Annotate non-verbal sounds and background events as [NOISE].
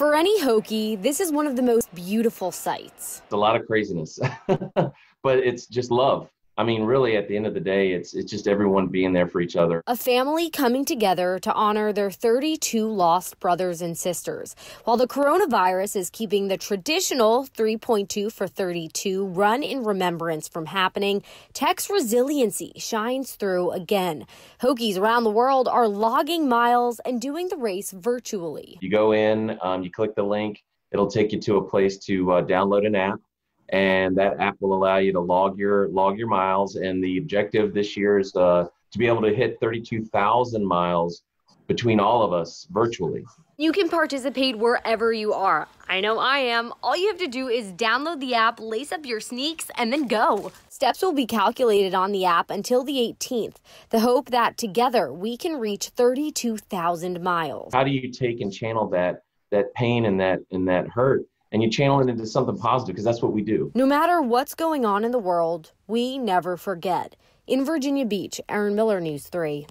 For any Hokie, this is one of the most beautiful sights. It's a lot of craziness, [LAUGHS] but it's just love. I mean, really, at the end of the day, it's it's just everyone being there for each other. A family coming together to honor their 32 lost brothers and sisters. While the coronavirus is keeping the traditional 3.2 for 32 run in remembrance from happening, tech's resiliency shines through again. Hokies around the world are logging miles and doing the race virtually. You go in, um, you click the link, it'll take you to a place to uh, download an app and that app will allow you to log your log your miles. And the objective this year is uh, to be able to hit 32,000 miles between all of us virtually. You can participate wherever you are. I know I am. All you have to do is download the app, lace up your sneaks, and then go. Steps will be calculated on the app until the 18th. The hope that together we can reach 32,000 miles. How do you take and channel that that pain and that and that hurt and you channel it into something positive because that's what we do. No matter what's going on in the world, we never forget. In Virginia Beach, Aaron Miller, News 3.